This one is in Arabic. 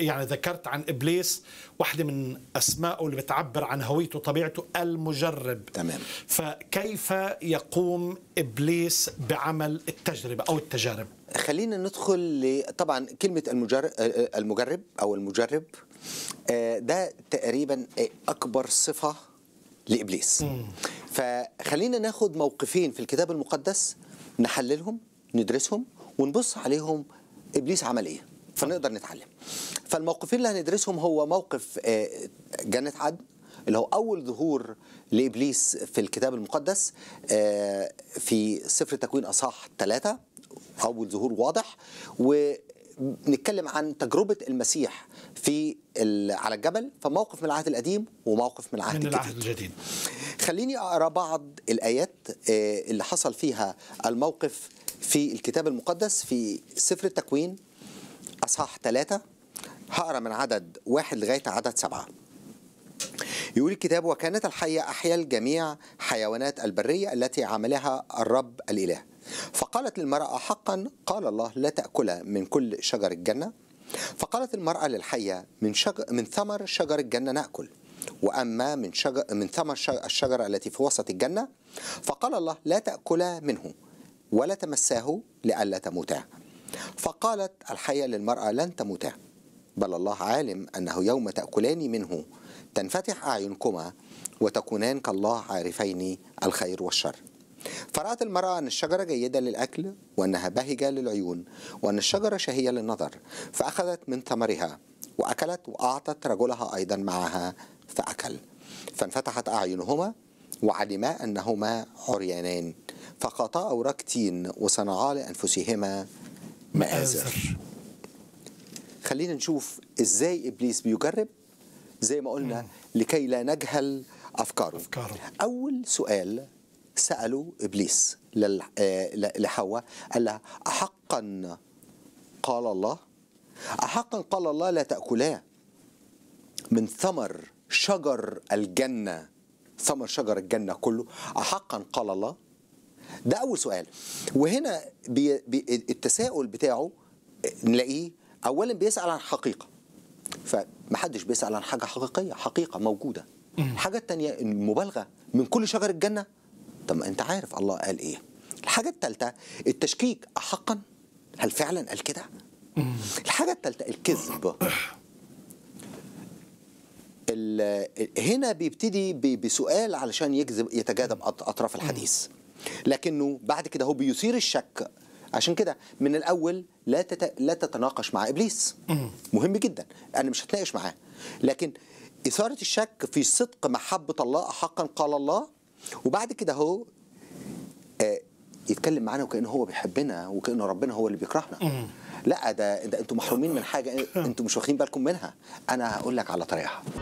يعني ذكرت عن ابليس واحده من اسمائه اللي بتعبر عن هويته طبيعته المجرب تمام فكيف يقوم ابليس بعمل التجربه او التجارب خلينا ندخل طبعا كلمه المجرب المجرب او المجرب آه، ده تقريبا اكبر صفه لابليس م. فخلينا ناخد موقفين في الكتاب المقدس نحللهم ندرسهم ونبص عليهم ابليس عمل ايه فنقدر نتعلم فالموقفين اللي هندرسهم هو موقف آه، جنة عدن اللي هو أول ظهور لإبليس في الكتاب المقدس آه، في سفر تكوين أصح ثلاثة أول ظهور واضح ونتكلم عن تجربة المسيح في على الجبل فموقف من العهد القديم وموقف من العهد من العهد الجديد خليني أقرأ بعض الآيات آه، اللي حصل فيها الموقف في الكتاب المقدس في سفر التكوين أصحاح ثلاثة هقرا من عدد واحد لغايه عدد سبعه. يقول الكتاب وكانت الحية أحيا الجميع حيوانات البرية التي عملها الرب الإله فقالت للمرأة حقا قال الله لا تأكل من كل شجر الجنة فقالت المرأة للحية من, شجر من ثمر شجر الجنة نأكل وأما من, شجر من ثمر الشجرة التي في وسط الجنة فقال الله لا تأكلا منه ولا تمساه لئلا تموتا فقالت الحية للمرأة لن تموتا بل الله عالم أنه يوم تأكلان منه تنفتح أعينكما وتكونان كالله عارفين الخير والشر فرأت المرأة أن الشجرة جيدة للأكل وأنها بهجة للعيون وأن الشجرة شهية للنظر فأخذت من ثمرها وأكلت وأعطت رجلها أيضا معها فأكل فانفتحت أعينهما وعلما أنهما عريانان أوراق تين وصنعا لأنفسهما مآزر خلينا نشوف ازاي ابليس بيجرب زي ما قلنا لكي لا نجهل افكاره, أفكاره. اول سؤال ساله ابليس آه، لحواء قال لها احقا قال الله احقا قال الله لا تاكلا من ثمر شجر الجنه ثمر شجر الجنه كله احقا قال الله ده اول سؤال وهنا بي بي التساؤل بتاعه نلاقيه اولا بيسال عن حقيقه فمحدش بيسال عن حاجه حقيقيه حقيقه موجوده الحاجه الثانيه المبالغه من كل شجر الجنه طب انت عارف الله قال ايه الحاجه الثالثه التشكيك احقا هل فعلا قال كده الحاجه الثالثه الكذب هنا بيبتدي بسؤال علشان يجذب يتجاذب اطراف الحديث لكنه بعد كده هو بيثير الشك عشان كده من الاول لا تت... لا تتناقش مع ابليس مهم جدا انا مش هتناقش معاه لكن اثاره الشك في صدق محبه الله حقا قال الله وبعد كده هو آه، يتكلم معانا وكانه هو بيحبنا وكانه ربنا هو اللي بيكرهنا لا ده, ده انتوا محرومين من حاجه انتوا مش واخدين بالكم منها انا هقول لك على طريقها